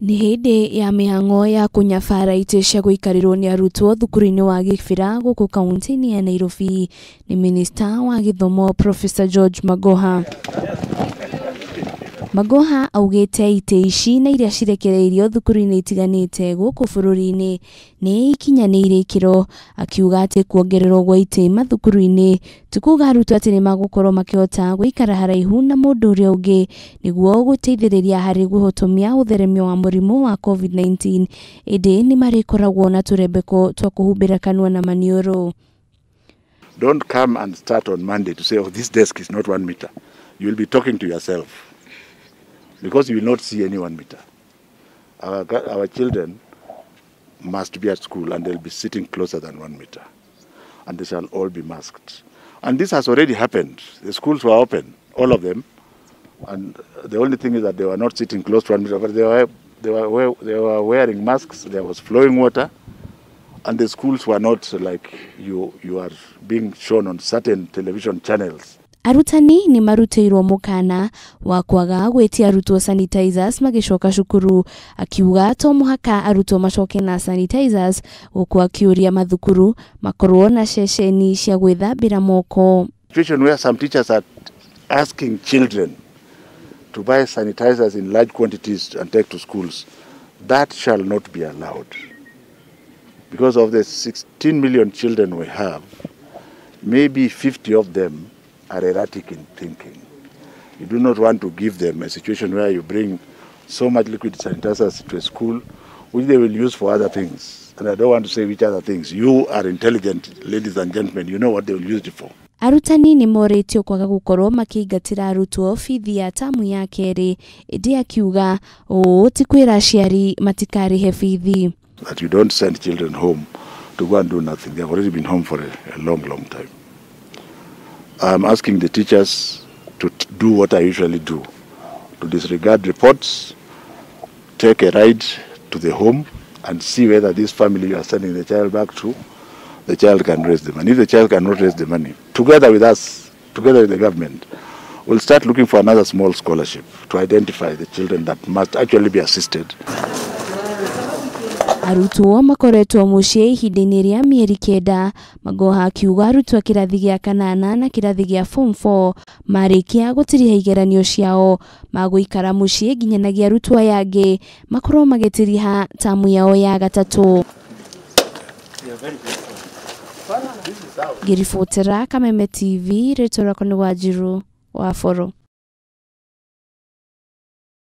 nä hä ndä ya mä hang'o ya nyabara itä cia gũikarĩrwo nä arutwo thukuru inä wa gĩbĩra gũkũ kaunti-inĩ ya nairobi nä minista wa thomo profe george magoha Magoha augĩte itĩ ici na iria cirekereirio thukuru-inĩ itiganĩte gũkũ bũrũri-inĩ nĩ ikinyanĩire ikĩro, akiuga atĩ kuongererwo gwa itĩ mathukuru-inĩ ti kuuga arutwo atĩ nĩ magũkorwo makĩhota gũikara haraihu na mũndũ ũrĩa ũngĩ nĩguo gũteithĩrĩria hotomia kũhotomia ũtheremia wa mũrimũ wa COVID-19, ĩndĩ nĩ marĩkoragwo na tũrembeko twa kũhumbĩra kanua na maniũrũ. Don't come and start on Monday to say, oh, this desk is not one meter. you will be talking to yourself. because you will not see anyone meter. Our, our children must be at school and they'll be sitting closer than one meter. And they shall all be masked. And this has already happened. The schools were open, all of them. And the only thing is that they were not sitting close to one meter, but they were, they were, they were wearing masks, there was flowing water. And the schools were not like you, you are being shown on certain television channels. Arutani nĩ marutĩirwo mũkana wa kwaga gwĩtia arutwo sanitizers magĩcoka cukuru, akiuga to mũhaka arutwo macoke na sanitizers gũkũ akĩũria mathukuru makorwo na ceceni cia gwĩthambĩra moko. Situation where some teachers are asking children to buy sanitizers in large quantities and take to schools. That shall not be allowed. Because of the 16 million children we have, maybe 50 of them are erratic in thinking. You do not want to give them a situation where you bring so much liquid sanitizers to a school, which they will use for other things. And I don't want to say which other things. You are intelligent, ladies and gentlemen. You know what they will use it for. arutani nĩ moretio kwaga gũkorwo makĩingatĩra arutwo bithi ya tamu ya kerĩ ĩndĩ akiuga ũũ ti kwĩra aciari matikarĩhe bithi That you don't send children home to go and do nothing. They have already been home for a, a long, long time. I'm asking the teachers to do what I usually do to disregard reports, take a ride to the home, and see whether this family you are sending the child back to, the child can raise the money. If the child cannot raise the money, together with us, together with the government, we'll start looking for another small scholarship to identify the children that must actually be assisted. Arutwo makoretwo mũciĩ ihinda-inĩ rĩa mĩeri kenda, Magoha akiuga arutwo a kĩrathi gĩa kanana na kĩrathi gĩa form 4 marĩkia gũtĩrĩha igeranio ciao magũikara mũciĩ nginyagia arutwo aya angĩ makorwo magĩtĩrĩha tamu yao ya gatatũ. Ngĩribotera Kameme TV, rĩtwa rĩakwa nĩ wa Boro.